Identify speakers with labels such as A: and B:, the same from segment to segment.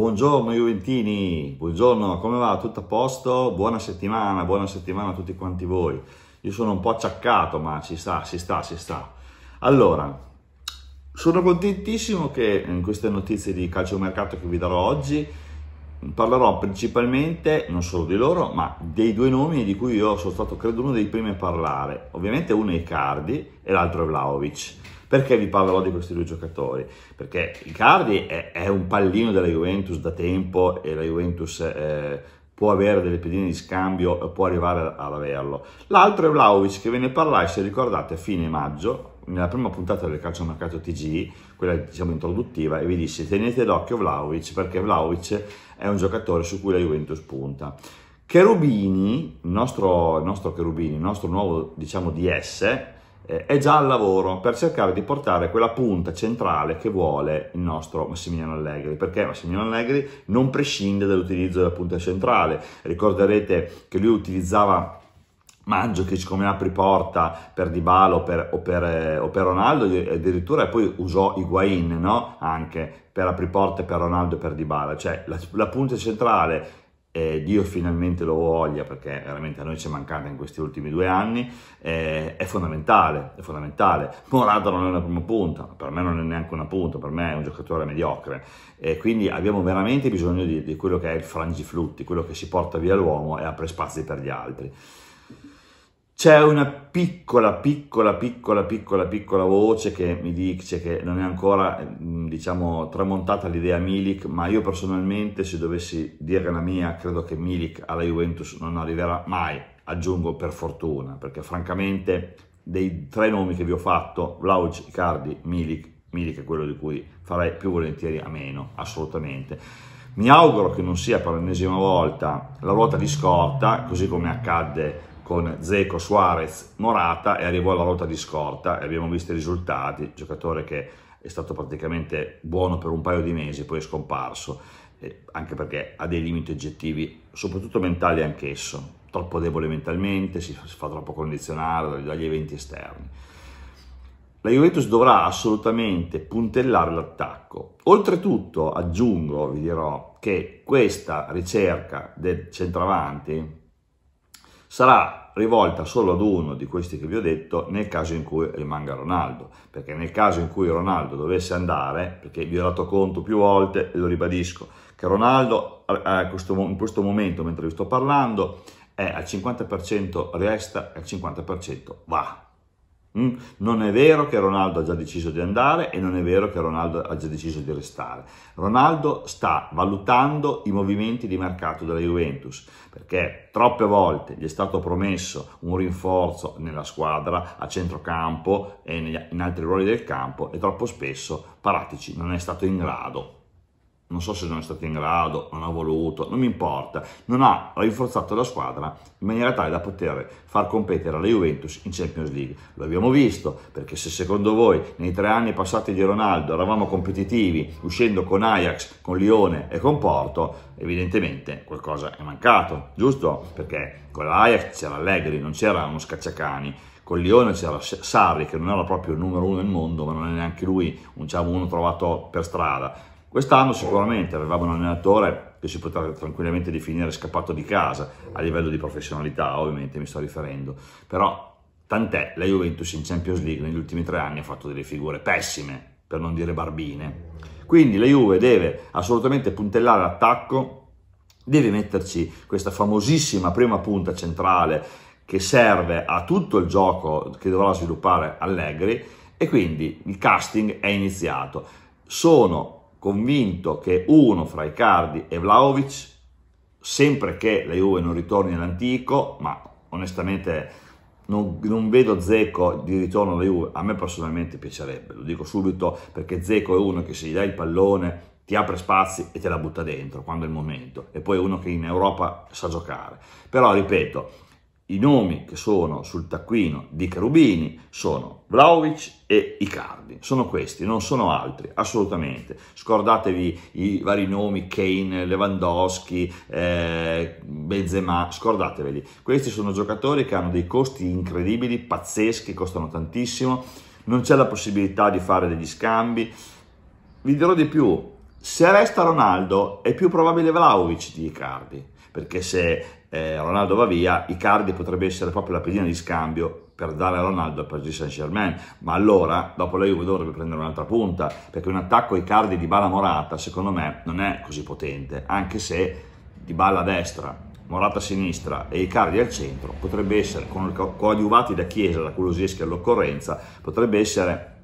A: Buongiorno Juventini, buongiorno, come va? Tutto a posto? Buona settimana, buona settimana a tutti quanti voi. Io sono un po' acciaccato, ma ci sta, si sta, si sta. Allora, sono contentissimo che in queste notizie di calciomercato che vi darò oggi parlerò principalmente, non solo di loro, ma dei due nomi di cui io sono stato, credo, uno dei primi a parlare. Ovviamente uno è Icardi e l'altro è Vlaovic. Perché vi parlerò di questi due giocatori? Perché Icardi è, è un pallino della Juventus da tempo e la Juventus eh, può avere delle pedine di scambio e eh, può arrivare ad averlo. L'altro è Vlaovic che ve ne parlai, se ricordate, a fine maggio, nella prima puntata del calcio mercato TG, quella diciamo introduttiva, e vi disse tenete d'occhio Vlaovic perché Vlaovic è un giocatore su cui la Juventus punta. Cherubini, il nostro, nostro Cherubini, il nostro nuovo diciamo DS, eh, è già al lavoro per cercare di portare quella punta centrale che vuole il nostro Massimiliano Allegri, perché Massimiliano Allegri non prescinde dall'utilizzo della punta centrale. Ricorderete che lui utilizzava Mandzukic come apriporta per Dybala o per, o, per, eh, o per Ronaldo addirittura e poi usò Higuain no? anche per apriporte per Ronaldo e per Dybala cioè la, la punta centrale eh, Dio finalmente lo voglia perché veramente a noi ci è mancata in questi ultimi due anni, eh, è fondamentale, è fondamentale. Morata non è una prima punta, per me non è neanche una punta, per me è un giocatore mediocre eh, quindi abbiamo veramente bisogno di, di quello che è il frangiflutti, quello che si porta via l'uomo e apre spazi per gli altri. C'è una piccola, piccola, piccola, piccola, piccola voce che mi dice che non è ancora, mm, diciamo, tramontata l'idea Milik, ma io personalmente, se dovessi dire la mia, credo che Milik alla Juventus non arriverà mai, aggiungo per fortuna, perché francamente dei tre nomi che vi ho fatto, Vlaovic, Icardi, Milik, Milik è quello di cui farei più volentieri a meno, assolutamente. Mi auguro che non sia per l'ennesima volta la ruota di scorta, così come accadde con Zeco, Suarez, Morata e arrivò alla rotta di scorta e abbiamo visto i risultati, giocatore che è stato praticamente buono per un paio di mesi, poi è scomparso, eh, anche perché ha dei limiti oggettivi, soprattutto mentali anch'esso, troppo debole mentalmente, si fa troppo condizionare dagli eventi esterni. La Juventus dovrà assolutamente puntellare l'attacco. Oltretutto, aggiungo, vi dirò, che questa ricerca del centravanti sarà rivolta solo ad uno di questi che vi ho detto nel caso in cui rimanga Ronaldo, perché nel caso in cui Ronaldo dovesse andare, perché vi ho dato conto più volte e lo ribadisco, che Ronaldo eh, eh, in questo momento mentre vi sto parlando è al 50% resta e al 50% va. Mm? Non è vero che Ronaldo ha già deciso di andare e non è vero che Ronaldo ha già deciso di restare. Ronaldo sta valutando i movimenti di mercato della Juventus perché troppe volte gli è stato promesso un rinforzo nella squadra a centrocampo e in altri ruoli del campo e troppo spesso Paratici non è stato in grado non so se non è stato in grado, non ha voluto, non mi importa, non ha rinforzato la squadra in maniera tale da poter far competere la Juventus in Champions League. Lo abbiamo visto, perché se secondo voi nei tre anni passati di Ronaldo eravamo competitivi uscendo con Ajax, con Lione e con Porto, evidentemente qualcosa è mancato, giusto? Perché con l'Ajax c'era Allegri, non c'era uno scacciacani, con Lione c'era Sarri che non era proprio il numero uno nel mondo ma non è neanche lui un diciamo, uno trovato per strada Quest'anno sicuramente avevamo un allenatore che si poteva tranquillamente definire scappato di casa, a livello di professionalità ovviamente mi sto riferendo, però tant'è, la Juventus in Champions League negli ultimi tre anni ha fatto delle figure pessime, per non dire barbine. Quindi la Juve deve assolutamente puntellare l'attacco, deve metterci questa famosissima prima punta centrale che serve a tutto il gioco che dovrà sviluppare Allegri e quindi il casting è iniziato. Sono convinto che uno fra Icardi e Vlaovic, sempre che la Juve non ritorni all'antico, ma onestamente non, non, vedo Zeco di ritorno alla Juve, a me personalmente piacerebbe, lo dico subito, perché Zeco è uno che se gli dai il pallone ti apre spazi e te la butta dentro quando è il momento, e poi è uno che in Europa sa giocare. Però, ripeto, i nomi che sono sul taccuino di Cherubini sono Vlaovic e Icardi, sono questi, non sono altri, assolutamente. Scordatevi i vari nomi, Kane, Lewandowski, eh, Benzema, scordateveli. Questi sono giocatori che hanno dei costi incredibili, pazzeschi, costano tantissimo, non c'è la possibilità di fare degli scambi. Vi dirò di più, se resta Ronaldo è più probabile Vlaovic di Icardi perché se eh, Ronaldo va via, Icardi potrebbe essere proprio la pedina di scambio per dare a Ronaldo per il Saint Germain, ma allora dopo la Juve dovrebbe prendere un'altra punta, perché un attacco Icardi di Bala Morata secondo me non è così potente, anche se di Bala a destra, Morata a sinistra e Icardi al centro, potrebbe essere, con coadiuvati da Chiesa, da Kuloseschi all'occorrenza, potrebbe essere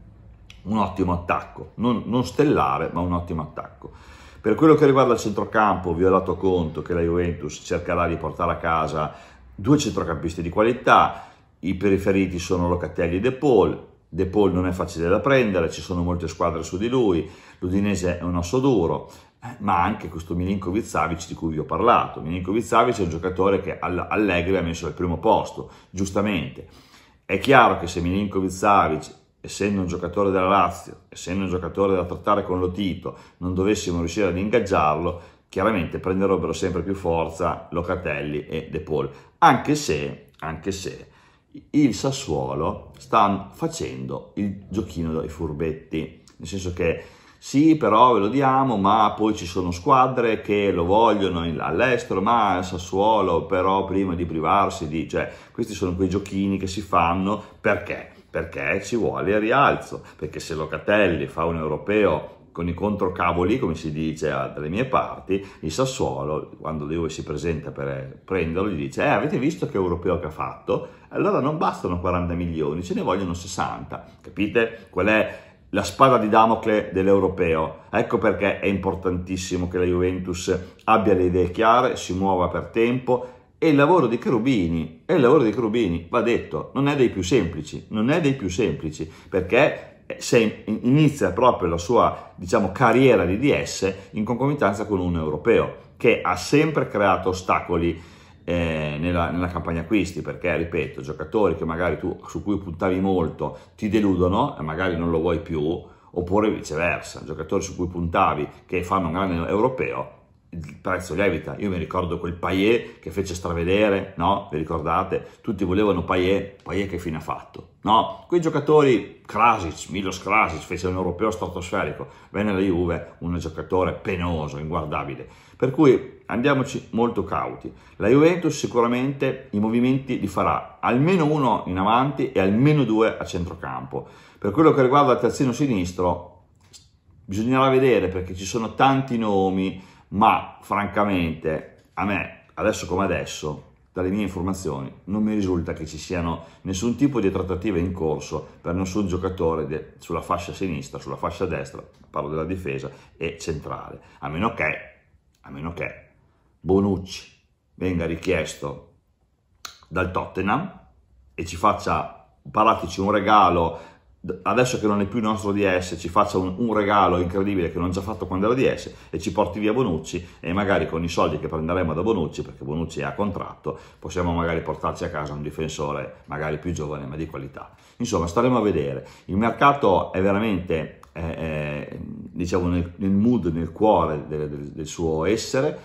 A: un ottimo attacco, non, non stellare ma un ottimo attacco. Per quello che riguarda il centrocampo, vi ho dato conto che la Juventus cercherà di portare a casa due centrocampisti di qualità, i preferiti sono Locatelli e De Paul, De Paul non è facile da prendere, ci sono molte squadre su di lui, l'Udinese è un osso duro, eh, ma anche questo Milinkovic Savic di cui vi ho parlato. Milinkovic Savic è un giocatore che Allegri ha messo al primo posto, giustamente. È chiaro che se Milinkovic Savic essendo un giocatore della Lazio, essendo un giocatore da trattare con lo Tito, non dovessimo riuscire ad ingaggiarlo, chiaramente prenderebbero sempre più forza Locatelli e De Paul, anche se, anche se il Sassuolo sta facendo il giochino dei furbetti, nel senso che sì, però ve lo diamo, ma poi ci sono squadre che lo vogliono all'estero, ma Sassuolo però prima di privarsi di... cioè questi sono quei giochini che si fanno perché? perché ci vuole il rialzo, perché se Locatelli fa un europeo con i controcavoli, come si dice ah, dalle mie parti, il Sassuolo, quando lui si presenta per eh, prenderlo, gli dice eh, avete visto che europeo che ha fatto? Allora non bastano 40 milioni, ce ne vogliono 60. Capite qual è la spada di Damocle dell'europeo? Ecco perché è importantissimo che la Juventus abbia le idee chiare, si muova per tempo, e il lavoro di Cherubini, e il lavoro di Cherubini, va detto, non è dei più semplici, non è dei più semplici, perché eh, se inizia proprio la sua diciamo, carriera di DS in concomitanza con un europeo che ha sempre creato ostacoli eh, nella, nella, campagna acquisti perché ripeto giocatori che magari tu su cui puntavi molto ti deludono e magari non lo vuoi più oppure viceversa giocatori su cui puntavi che fanno un grande europeo il prezzo lievita. Io mi ricordo quel Payet che fece stravedere, no? Vi ricordate? Tutti volevano Payet, Payet che fine ha fatto? No, quei giocatori, Krasic, Milos Krasic, fece un europeo stratosferico, venne la Juve un giocatore penoso, inguardabile. Per cui andiamoci molto cauti. La Juventus sicuramente i movimenti li farà, almeno uno in avanti e almeno due a centrocampo. Per quello che riguarda il terzino sinistro, bisognerà vedere perché ci sono tanti nomi, ma francamente a me, adesso come adesso, dalle mie informazioni, non mi risulta che ci siano nessun tipo di trattative in corso per nessun giocatore de, sulla fascia sinistra, sulla fascia destra, parlo della difesa, e centrale, a meno che, a meno che Bonucci venga richiesto dal Tottenham e ci faccia, parateci un regalo adesso che non è più il nostro DS, ci faccia un, un, regalo incredibile che non ha già fatto quando era DS e ci porti via Bonucci e magari con i soldi che prenderemo da Bonucci, perché Bonucci è a contratto, possiamo magari portarci a casa un difensore magari più giovane ma di qualità. Insomma, staremo a vedere. Il mercato è veramente eh, eh, diciamo nel, nel, mood, nel cuore del, del, del suo essere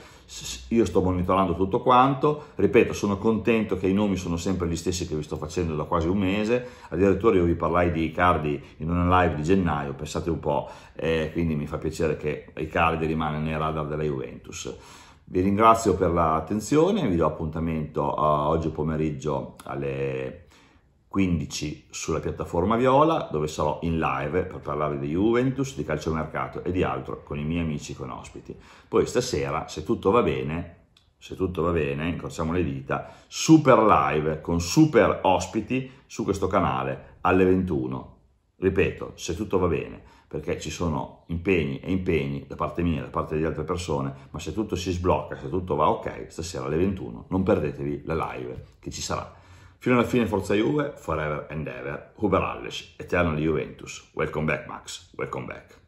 A: io sto monitorando tutto quanto, ripeto sono contento che i nomi sono sempre gli stessi che vi sto facendo da quasi un mese, addirittura io vi parlai di Icardi in una live di gennaio, pensate un po', eh, quindi mi fa piacere che Icardi rimane nel radar della Juventus. Vi ringrazio per l'attenzione, vi do appuntamento eh, oggi pomeriggio alle 15 sulla piattaforma Viola, dove sarò in live per parlare di Juventus, di calciomercato e di altro con i miei amici con ospiti. Poi stasera, se tutto va bene, se tutto va bene, incrociamo le dita, super live con super ospiti su questo canale alle 21. Ripeto, se tutto va bene, perché ci sono impegni e impegni da parte mia e da parte di altre persone, ma se tutto si sblocca, se tutto va ok, stasera alle 21 non perdetevi la live che ci sarà Fino alla fine Forza Juve, forever and ever, Huber Alles, eternally Juventus. Welcome back Max, welcome back.